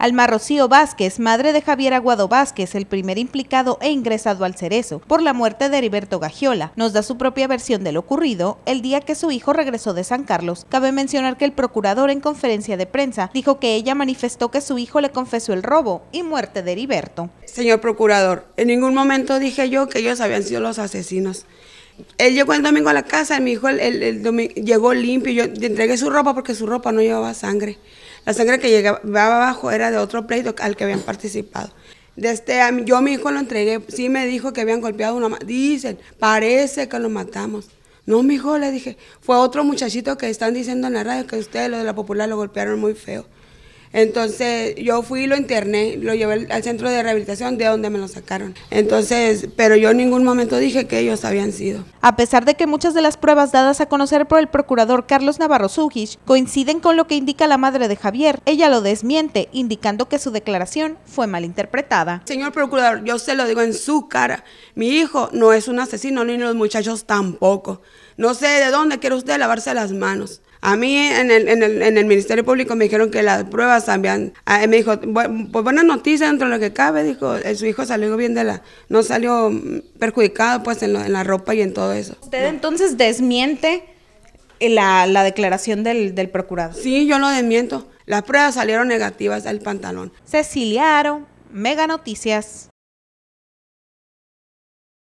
Alma Rocío Vázquez, madre de Javier Aguado Vázquez, el primer implicado e ingresado al cerezo por la muerte de Heriberto Gagiola, nos da su propia versión de lo ocurrido el día que su hijo regresó de San Carlos. Cabe mencionar que el procurador en conferencia de prensa dijo que ella manifestó que su hijo le confesó el robo y muerte de Heriberto. Señor procurador, en ningún momento dije yo que ellos habían sido los asesinos él llegó el domingo a la casa, mi hijo llegó limpio, yo le entregué su ropa porque su ropa no llevaba sangre. La sangre que llegaba abajo era de otro pleito al que habían participado. Este, yo a mi hijo lo entregué, sí me dijo que habían golpeado una dicen, parece que lo matamos. No, mi hijo, le dije, fue otro muchachito que están diciendo en la radio que ustedes, los de la popular, lo golpearon muy feo. Entonces yo fui y lo interné, lo llevé al centro de rehabilitación de donde me lo sacaron. Entonces, pero yo en ningún momento dije que ellos habían sido. A pesar de que muchas de las pruebas dadas a conocer por el procurador Carlos Navarro Zugich coinciden con lo que indica la madre de Javier, ella lo desmiente, indicando que su declaración fue malinterpretada. Señor procurador, yo se lo digo en su cara, mi hijo no es un asesino ni los muchachos tampoco. No sé de dónde quiere usted lavarse las manos. A mí en el, en el, Ministerio Público me dijeron que las pruebas habían... Ah, me dijo, pues buena noticia dentro de lo que cabe, dijo, eh, su hijo salió bien de la... No salió mm, perjudicado pues en, la ropa y en todo eso. ¿Usted entonces desmiente eh, la, declaración del, procurador? Sí, yo lo desmiento. Las pruebas salieron negativas del pantalón. Cecilia Aro, Mega Noticias.